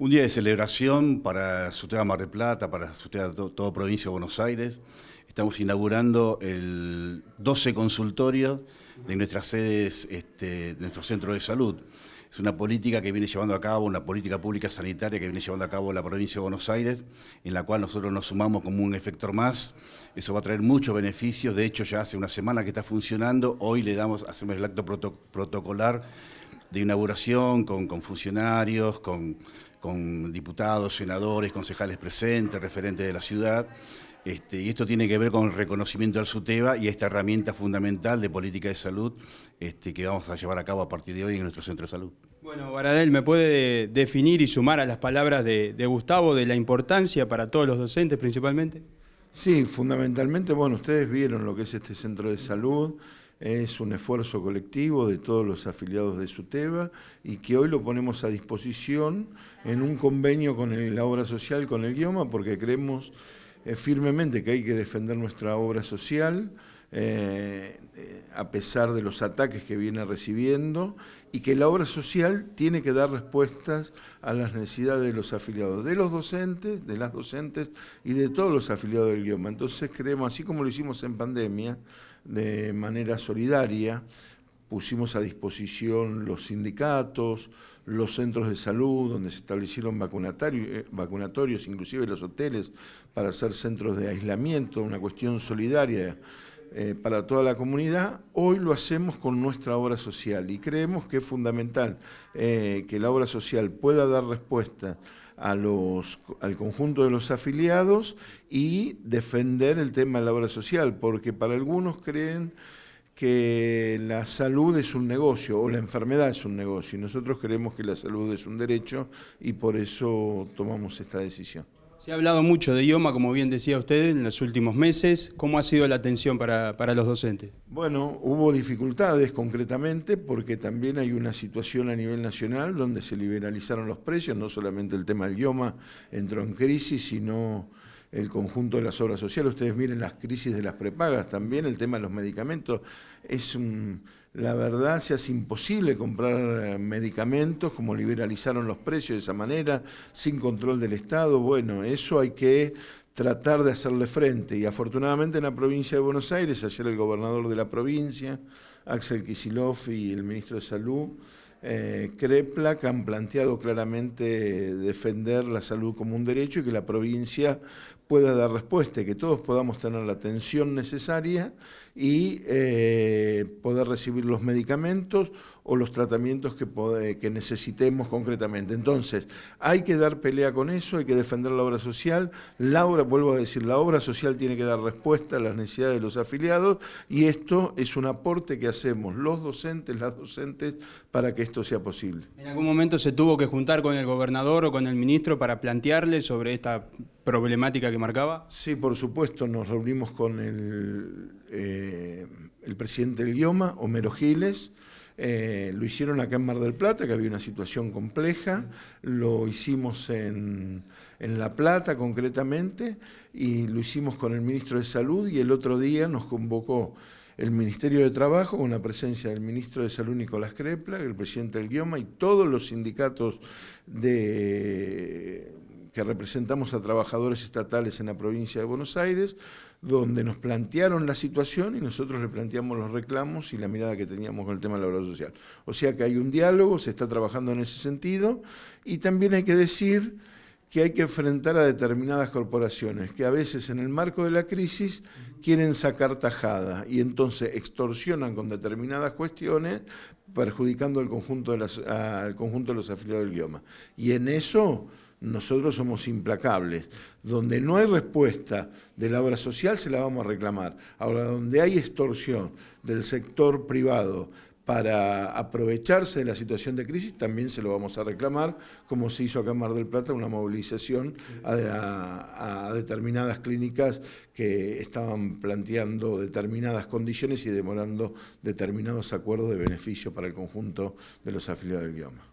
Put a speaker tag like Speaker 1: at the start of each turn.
Speaker 1: Un día de celebración para de Mar del Plata, para Sutea toda provincia de Buenos Aires. Estamos inaugurando el 12 consultorios de nuestras sedes, este, de nuestro centro de salud. Es una política que viene llevando a cabo, una política pública sanitaria que viene llevando a cabo la provincia de Buenos Aires, en la cual nosotros nos sumamos como un efector más. Eso va a traer muchos beneficios. De hecho, ya hace una semana que está funcionando. Hoy le damos, hacemos el acto protocolar de inauguración con funcionarios, con con diputados, senadores, concejales presentes, referentes de la ciudad. Este, y esto tiene que ver con el reconocimiento al SUTEBA y esta herramienta fundamental de política de salud este, que vamos a llevar a cabo a partir de hoy en nuestro centro de salud.
Speaker 2: Bueno, Baradel, ¿me puede definir y sumar a las palabras de, de Gustavo de la importancia para todos los docentes principalmente? Sí, fundamentalmente, bueno, ustedes vieron lo que es este centro de salud es un esfuerzo
Speaker 3: colectivo de todos los afiliados de SUTEBA y que hoy lo ponemos a disposición en un convenio con la obra social, con el guioma, porque creemos eh, firmemente que hay que defender nuestra obra social, eh, eh, a pesar de los ataques que viene recibiendo, y que la obra social tiene que dar respuestas a las necesidades de los afiliados, de los docentes, de las docentes y de todos los afiliados del idioma. Entonces creemos, así como lo hicimos en pandemia, de manera solidaria, pusimos a disposición los sindicatos, los centros de salud donde se establecieron vacunatorios, eh, vacunatorios inclusive los hoteles, para hacer centros de aislamiento, una cuestión solidaria eh, para toda la comunidad, hoy lo hacemos con nuestra obra social y creemos que es fundamental eh, que la obra social pueda dar respuesta al conjunto de los afiliados y defender el tema de la obra social, porque para algunos creen que la salud es un negocio o la enfermedad es un negocio y nosotros creemos que la salud es un derecho y por eso tomamos esta decisión.
Speaker 2: Se ha hablado mucho de IOMA, como bien decía usted, en los últimos meses. ¿Cómo ha sido la atención para, los docentes?
Speaker 3: Bueno, hubo dificultades concretamente porque también hay una situación a nivel nacional donde se liberalizaron los precios, no solamente el tema del IOMA entró en crisis, sino el conjunto de las obras sociales. Ustedes miren las crisis de las prepagas también, el tema de los medicamentos. Es un, la verdad, se hace imposible comprar eh, medicamentos, como liberalizaron los precios de esa manera, sin control del Estado. Bueno, eso hay que tratar de hacerle frente. Y afortunadamente en la provincia de Buenos Aires, ayer el gobernador de la provincia, Axel Kisilov y el ministro de Salud, Crepla, eh, que han planteado claramente defender la salud como un derecho y que la provincia pueda dar respuesta, y que todos podamos tener la atención necesaria y eh, poder recibir los medicamentos o los tratamientos que, eh, que necesitemos concretamente. Entonces, hay que dar pelea con eso, hay que defender la obra social. La obra, vuelvo a decir, la obra social tiene que dar respuesta a las necesidades de los afiliados y esto es un aporte que hacemos los docentes, las docentes, para que esto sea posible.
Speaker 2: ¿En algún momento se tuvo que juntar con el gobernador o con el ministro para plantearle sobre esta problemática que marcaba? Sí, por supuesto, nos reunimos con el, eh, el presidente del guioma Homero Giles,
Speaker 3: eh, lo hicieron acá en Mar del Plata, que había una situación compleja, lo hicimos en, en, La Plata concretamente, y lo hicimos con el ministro de Salud, y el otro día nos convocó el Ministerio de Trabajo, con la presencia del ministro de Salud Nicolás Crepla, el presidente del Guioma y todos los sindicatos de que representamos a trabajadores estatales en la provincia de Buenos Aires, donde nos plantearon la situación y nosotros le planteamos los reclamos y la mirada que teníamos con el tema laboral social. O sea que hay un diálogo, se está trabajando en ese sentido y también hay que decir que hay que enfrentar a determinadas corporaciones que a veces en el marco de la crisis quieren sacar tajada y entonces extorsionan con determinadas cuestiones perjudicando al conjunto de, las, al conjunto de los afiliados del idioma. Y en eso nosotros somos implacables. Donde no hay respuesta de la obra social se la vamos a reclamar. Ahora, donde hay extorsión del sector privado para aprovecharse de la situación de crisis, también se lo vamos a reclamar, como se hizo acá en Mar del Plata, una movilización a, determinadas clínicas que estaban planteando determinadas condiciones y demorando determinados acuerdos de
Speaker 2: beneficio para el conjunto de los afiliados del bioma.